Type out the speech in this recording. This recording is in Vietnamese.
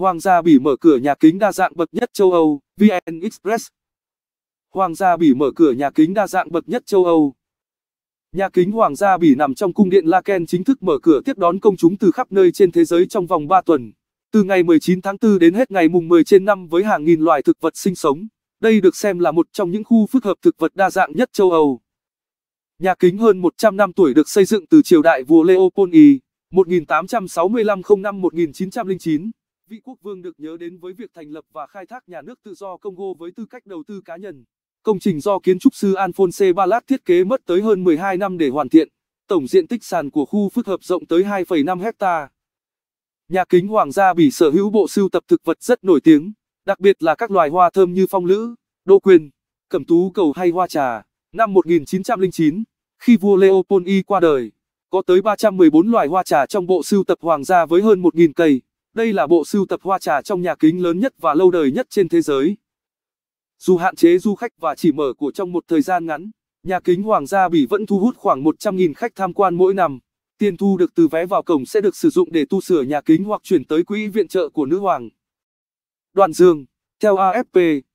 Hoàng gia Bỉ mở cửa nhà kính đa dạng bậc nhất châu Âu, VN Express. Hoàng gia Bỉ mở cửa nhà kính đa dạng bậc nhất châu Âu. Nhà kính Hoàng gia Bỉ nằm trong cung điện Laken chính thức mở cửa tiếp đón công chúng từ khắp nơi trên thế giới trong vòng 3 tuần, từ ngày 19 tháng 4 đến hết ngày mùng 10 trên năm với hàng nghìn loài thực vật sinh sống. Đây được xem là một trong những khu phức hợp thực vật đa dạng nhất châu Âu. Nhà kính hơn 100 năm tuổi được xây dựng từ triều đại vua Leopold I, 1865-05-1909 vị quốc vương được nhớ đến với việc thành lập và khai thác nhà nước tự do Congo với tư cách đầu tư cá nhân. Công trình do kiến trúc sư Alphonse Balat thiết kế mất tới hơn 12 năm để hoàn thiện. Tổng diện tích sàn của khu phức hợp rộng tới 2,5 hecta. Nhà kính hoàng gia bỉ sở hữu bộ sưu tập thực vật rất nổi tiếng, đặc biệt là các loài hoa thơm như phong lữ, đô quyền, cẩm tú cầu hay hoa trà. Năm 1909, khi vua Leopold I qua đời, có tới 314 loài hoa trà trong bộ sưu tập hoàng gia với hơn 1.000 cây. Đây là bộ sưu tập hoa trà trong nhà kính lớn nhất và lâu đời nhất trên thế giới. Dù hạn chế du khách và chỉ mở của trong một thời gian ngắn, nhà kính Hoàng gia Bỉ vẫn thu hút khoảng 100.000 khách tham quan mỗi năm. Tiền thu được từ vé vào cổng sẽ được sử dụng để tu sửa nhà kính hoặc chuyển tới quỹ viện trợ của nữ hoàng. Đoàn Dương, theo AFP,